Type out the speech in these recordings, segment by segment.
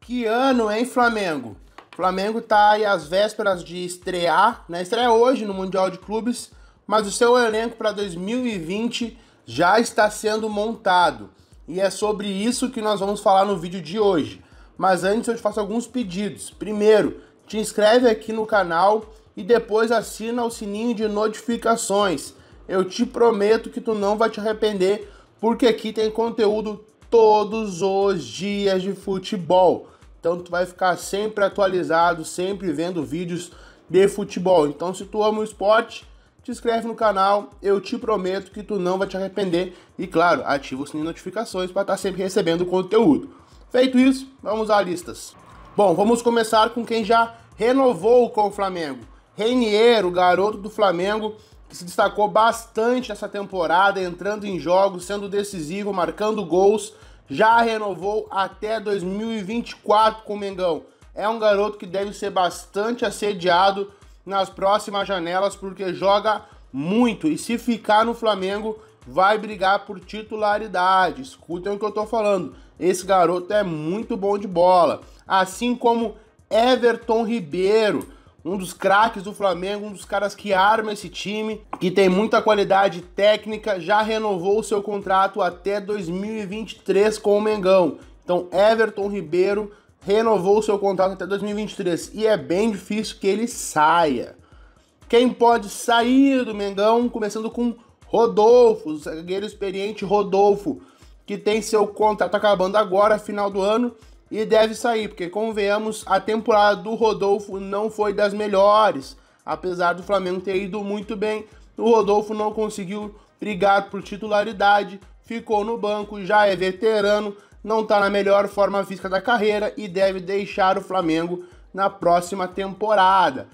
Que ano, hein, Flamengo? Flamengo tá aí às vésperas de estrear, né? Estreia hoje no Mundial de Clubes, mas o seu elenco para 2020 já está sendo montado. E é sobre isso que nós vamos falar no vídeo de hoje. Mas antes eu te faço alguns pedidos. Primeiro, te inscreve aqui no canal e depois assina o sininho de notificações. Eu te prometo que tu não vai te arrepender, porque aqui tem conteúdo todos os dias de futebol. Então tu vai ficar sempre atualizado, sempre vendo vídeos de futebol. Então se tu ama o esporte, te inscreve no canal, eu te prometo que tu não vai te arrepender. E claro, ativa o sininho de notificações para estar tá sempre recebendo conteúdo. Feito isso, vamos a listas. Bom, vamos começar com quem já renovou com o Flamengo. Reinier, o garoto do Flamengo, que se destacou bastante essa temporada, entrando em jogos, sendo decisivo, marcando gols, já renovou até 2024 com o Mengão. É um garoto que deve ser bastante assediado nas próximas janelas, porque joga muito e se ficar no Flamengo vai brigar por titularidade. Escutem o que eu tô falando. Esse garoto é muito bom de bola, assim como Everton Ribeiro um dos craques do Flamengo, um dos caras que arma esse time, que tem muita qualidade técnica, já renovou o seu contrato até 2023 com o Mengão. Então, Everton Ribeiro renovou o seu contrato até 2023 e é bem difícil que ele saia. Quem pode sair do Mengão, começando com Rodolfo, zagueiro experiente Rodolfo, que tem seu contrato acabando agora, final do ano, e deve sair, porque convenhamos, a temporada do Rodolfo não foi das melhores. Apesar do Flamengo ter ido muito bem, o Rodolfo não conseguiu brigar por titularidade, ficou no banco, já é veterano, não está na melhor forma física da carreira e deve deixar o Flamengo na próxima temporada.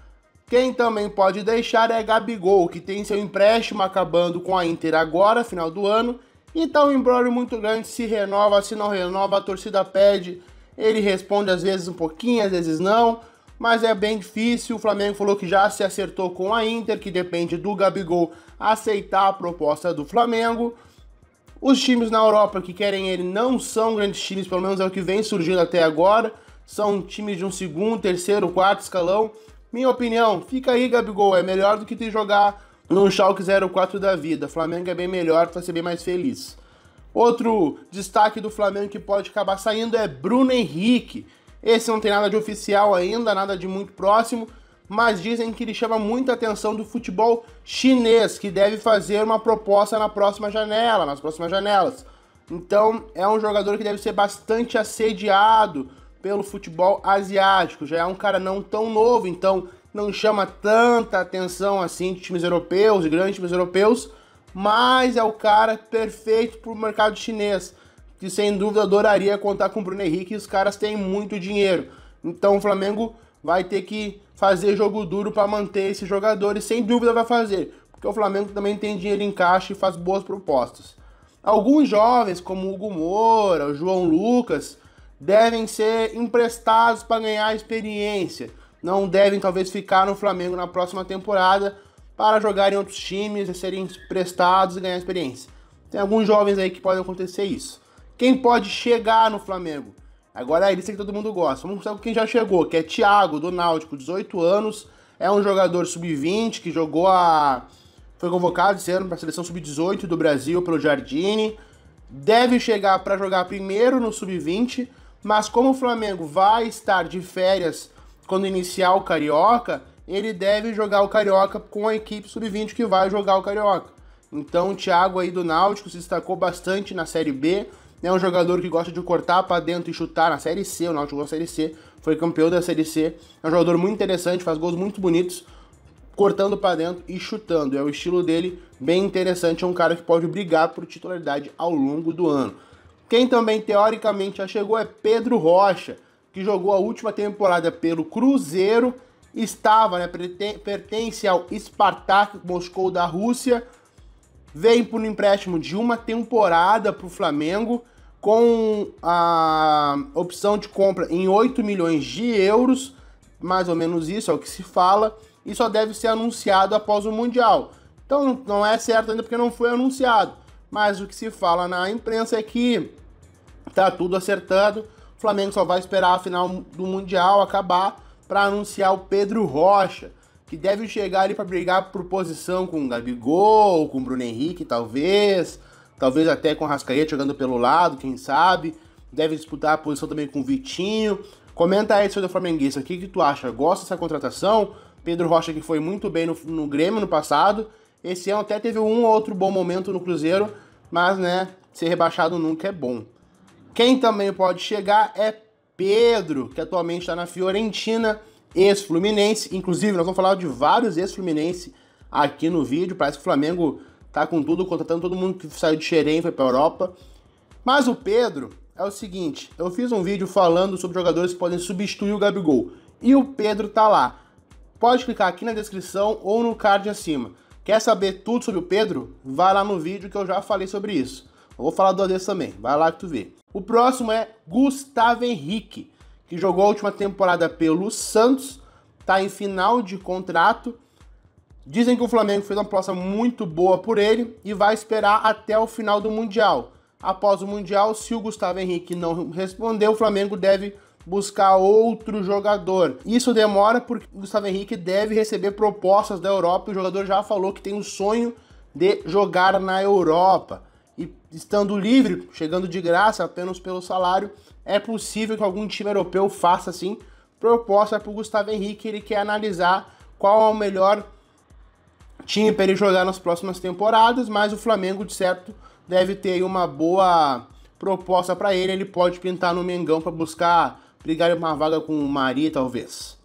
Quem também pode deixar é Gabigol, que tem seu empréstimo acabando com a Inter agora, final do ano. Então, um embrólio muito grande se renova, se não renova, a torcida pede ele responde às vezes um pouquinho, às vezes não, mas é bem difícil. O Flamengo falou que já se acertou com a Inter, que depende do Gabigol aceitar a proposta do Flamengo. Os times na Europa que querem ele não são grandes times, pelo menos é o que vem surgindo até agora. São times de um segundo, terceiro, quarto escalão. Minha opinião, fica aí, Gabigol. É melhor do que te jogar num Schalke 04 da vida. Flamengo é bem melhor, tu vai ser bem mais feliz. Outro destaque do Flamengo que pode acabar saindo é Bruno Henrique. Esse não tem nada de oficial ainda, nada de muito próximo, mas dizem que ele chama muita atenção do futebol chinês, que deve fazer uma proposta na próxima janela, nas próximas janelas. Então é um jogador que deve ser bastante assediado pelo futebol asiático. Já é um cara não tão novo, então não chama tanta atenção assim de times europeus, grandes times europeus, mas é o cara perfeito para o mercado chinês, que sem dúvida adoraria contar com o Bruno Henrique e os caras têm muito dinheiro. Então o Flamengo vai ter que fazer jogo duro para manter esses jogadores, sem dúvida vai fazer, porque o Flamengo também tem dinheiro em caixa e faz boas propostas. Alguns jovens, como o Hugo Moura, o João Lucas, devem ser emprestados para ganhar experiência. Não devem talvez ficar no Flamengo na próxima temporada, para jogar em outros times e serem prestados e ganhar experiência. Tem alguns jovens aí que podem acontecer isso. Quem pode chegar no Flamengo? Agora é isso que todo mundo gosta. Vamos começar com quem já chegou, que é Thiago, do Náutico, 18 anos. É um jogador sub-20 que jogou a. Foi convocado esse ano para a seleção sub-18 do Brasil pelo Jardine. Deve chegar para jogar primeiro no sub-20, mas como o Flamengo vai estar de férias quando iniciar o Carioca, ele deve jogar o Carioca com a equipe sub-20 que vai jogar o Carioca. Então o Thiago aí do Náutico se destacou bastante na Série B, é um jogador que gosta de cortar para dentro e chutar na Série C, o Náutico na Série C, foi campeão da Série C, é um jogador muito interessante, faz gols muito bonitos, cortando para dentro e chutando, é o estilo dele bem interessante, é um cara que pode brigar por titularidade ao longo do ano. Quem também teoricamente já chegou é Pedro Rocha, que jogou a última temporada pelo Cruzeiro, estava, né, pertence ao Spartak Moscou da Rússia, vem por um empréstimo de uma temporada para o Flamengo, com a opção de compra em 8 milhões de euros, mais ou menos isso é o que se fala, e só deve ser anunciado após o Mundial. Então não é certo ainda porque não foi anunciado, mas o que se fala na imprensa é que tá tudo acertado, o Flamengo só vai esperar a final do Mundial acabar para anunciar o Pedro Rocha, que deve chegar ali para brigar por posição com o Gabigol, com o Bruno Henrique, talvez, talvez até com o Rascaeta jogando pelo lado, quem sabe. Deve disputar a posição também com o Vitinho. Comenta aí, seu do Flamenguista, o que, que tu acha? Gosta dessa contratação? Pedro Rocha, que foi muito bem no, no Grêmio no passado. Esse ano até teve um ou outro bom momento no Cruzeiro, mas, né, ser rebaixado nunca é bom. Quem também pode chegar é Pedro, que atualmente está na Fiorentina, ex-Fluminense. Inclusive, nós vamos falar de vários ex-Fluminense aqui no vídeo. Parece que o Flamengo tá com tudo, contratando todo mundo que saiu de Xerém, foi para Europa. Mas o Pedro é o seguinte, eu fiz um vídeo falando sobre jogadores que podem substituir o Gabigol. E o Pedro tá lá. Pode clicar aqui na descrição ou no card acima. Quer saber tudo sobre o Pedro? Vai lá no vídeo que eu já falei sobre isso. Eu vou falar do Adesso também, vai lá que tu vê. O próximo é Gustavo Henrique, que jogou a última temporada pelo Santos, está em final de contrato. Dizem que o Flamengo fez uma aposta muito boa por ele e vai esperar até o final do Mundial. Após o Mundial, se o Gustavo Henrique não responder, o Flamengo deve buscar outro jogador. Isso demora porque o Gustavo Henrique deve receber propostas da Europa. O jogador já falou que tem o sonho de jogar na Europa e estando livre, chegando de graça apenas pelo salário, é possível que algum time europeu faça assim proposta para o Gustavo Henrique. Ele quer analisar qual é o melhor time para ele jogar nas próximas temporadas, mas o Flamengo, de certo, deve ter uma boa proposta para ele. Ele pode pintar no Mengão para buscar brigar uma vaga com o Mari, talvez.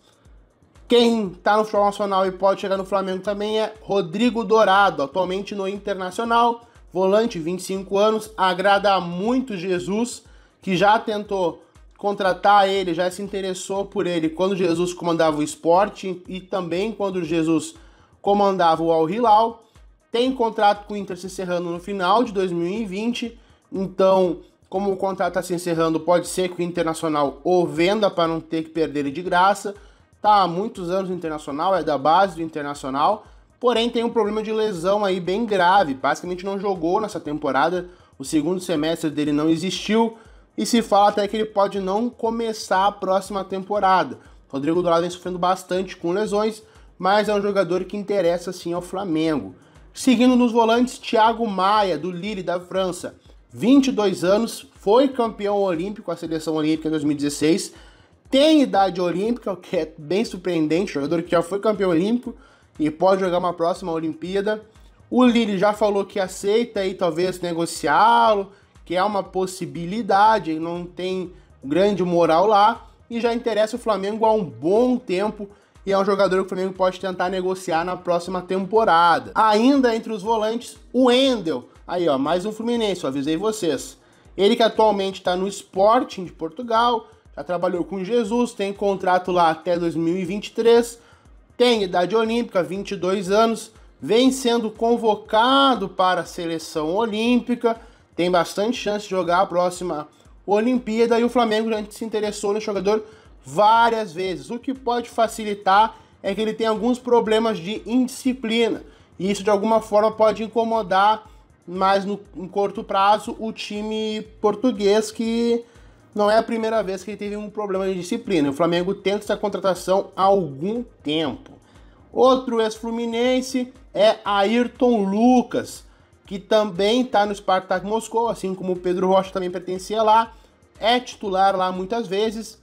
Quem está no futebol nacional e pode chegar no Flamengo também é Rodrigo Dourado, atualmente no Internacional volante, 25 anos, agrada muito Jesus, que já tentou contratar ele, já se interessou por ele quando Jesus comandava o esporte e também quando Jesus comandava o Al Hilal. Tem contrato com o Inter se encerrando no final de 2020, então, como o contrato está se encerrando, pode ser que o Internacional o venda para não ter que perder ele de graça. Tá há muitos anos no Internacional, é da base do Internacional porém tem um problema de lesão aí bem grave, basicamente não jogou nessa temporada, o segundo semestre dele não existiu e se fala até que ele pode não começar a próxima temporada. Rodrigo Dourado vem sofrendo bastante com lesões, mas é um jogador que interessa sim ao Flamengo. Seguindo nos volantes, Thiago Maia, do Lille da França, 22 anos, foi campeão olímpico, a seleção olímpica em 2016, tem idade olímpica, o que é bem surpreendente, jogador que já foi campeão olímpico, e pode jogar uma próxima Olimpíada. O Lille já falou que aceita e talvez negociá-lo, que é uma possibilidade, não tem grande moral lá e já interessa o Flamengo há um bom tempo e é um jogador que o Flamengo pode tentar negociar na próxima temporada. Ainda entre os volantes, o Endel. Aí, ó, mais um Fluminense, eu avisei vocês. Ele que atualmente está no Sporting de Portugal, já trabalhou com Jesus, tem contrato lá até 2023 tem idade olímpica, 22 anos, vem sendo convocado para a seleção olímpica, tem bastante chance de jogar a próxima Olimpíada e o Flamengo já se interessou no jogador várias vezes. O que pode facilitar é que ele tem alguns problemas de indisciplina e isso de alguma forma pode incomodar mais no curto prazo o time português que não é a primeira vez que ele teve um problema de disciplina. O Flamengo tenta essa contratação há algum tempo. Outro ex-fluminense é Ayrton Lucas, que também está no Spartak Moscou, assim como o Pedro Rocha também pertencia lá, é titular lá muitas vezes,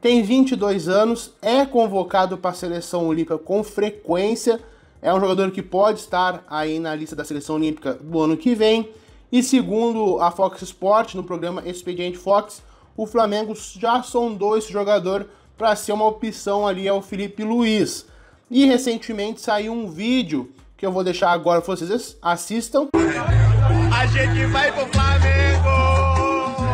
tem 22 anos, é convocado para a seleção olímpica com frequência, é um jogador que pode estar aí na lista da seleção olímpica do ano que vem. E segundo a Fox Sport, no programa Expediente Fox, o Flamengo já sondou esse jogador para ser uma opção ali ao Felipe Luiz. E recentemente saiu um vídeo que eu vou deixar agora para vocês assistam. A gente vai pro Flamengo!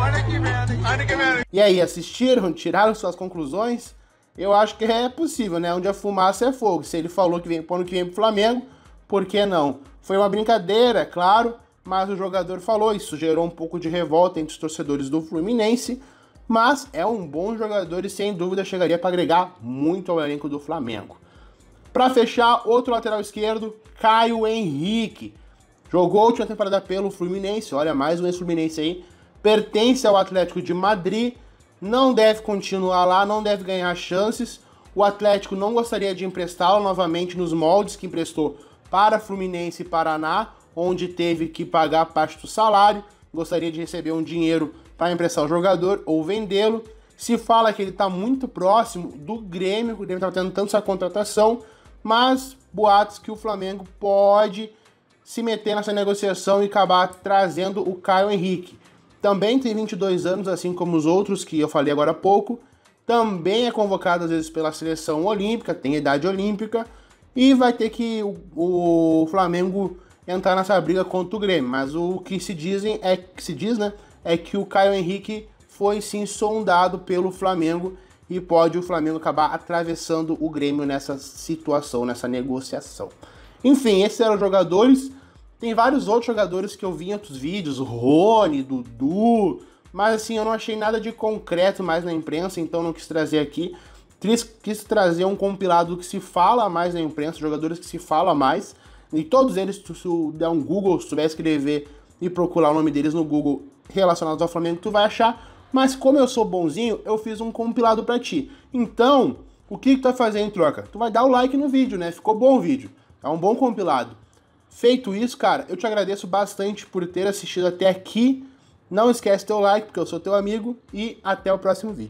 Olha que merda, olha que merda. E aí, assistiram? Tiraram suas conclusões? Eu acho que é possível, né? Onde a fumaça é fogo. Se ele falou que vem pro ano que vem pro Flamengo, por que não? Foi uma brincadeira, é claro, mas o jogador falou, isso gerou um pouco de revolta entre os torcedores do Fluminense, mas é um bom jogador e sem dúvida chegaria para agregar muito ao elenco do Flamengo. Para fechar, outro lateral esquerdo, Caio Henrique. Jogou a última temporada pelo Fluminense, olha, mais um ex-Fluminense aí. Pertence ao Atlético de Madrid, não deve continuar lá, não deve ganhar chances. O Atlético não gostaria de emprestá-lo novamente nos moldes que emprestou para Fluminense e Paraná, onde teve que pagar parte do salário, gostaria de receber um dinheiro para emprestar o jogador ou vendê-lo. Se fala que ele está muito próximo do Grêmio, o Grêmio está tendo tanto essa contratação, mas boatos que o Flamengo pode se meter nessa negociação e acabar trazendo o Caio Henrique. Também tem 22 anos, assim como os outros que eu falei agora há pouco. Também é convocado às vezes pela seleção olímpica, tem idade olímpica e vai ter que o, o Flamengo entrar nessa briga contra o Grêmio. Mas o que se dizem é que se diz, né, é que o Caio Henrique foi sim sondado pelo Flamengo e pode o Flamengo acabar atravessando o Grêmio nessa situação, nessa negociação. Enfim, esses eram os jogadores. Tem vários outros jogadores que eu vi em outros vídeos, Rony, Dudu, mas assim, eu não achei nada de concreto mais na imprensa, então não quis trazer aqui. Quis, quis trazer um compilado que se fala mais na imprensa, jogadores que se fala mais. E todos eles, se tu der um Google, se tu vai escrever e procurar o nome deles no Google relacionados ao Flamengo, tu vai achar. Mas como eu sou bonzinho, eu fiz um compilado para ti. Então, o que, que tu vai fazer em troca? Tu vai dar o like no vídeo, né? Ficou bom o vídeo. É um bom compilado. Feito isso, cara, eu te agradeço bastante por ter assistido até aqui. Não esquece teu like, porque eu sou teu amigo. E até o próximo vídeo.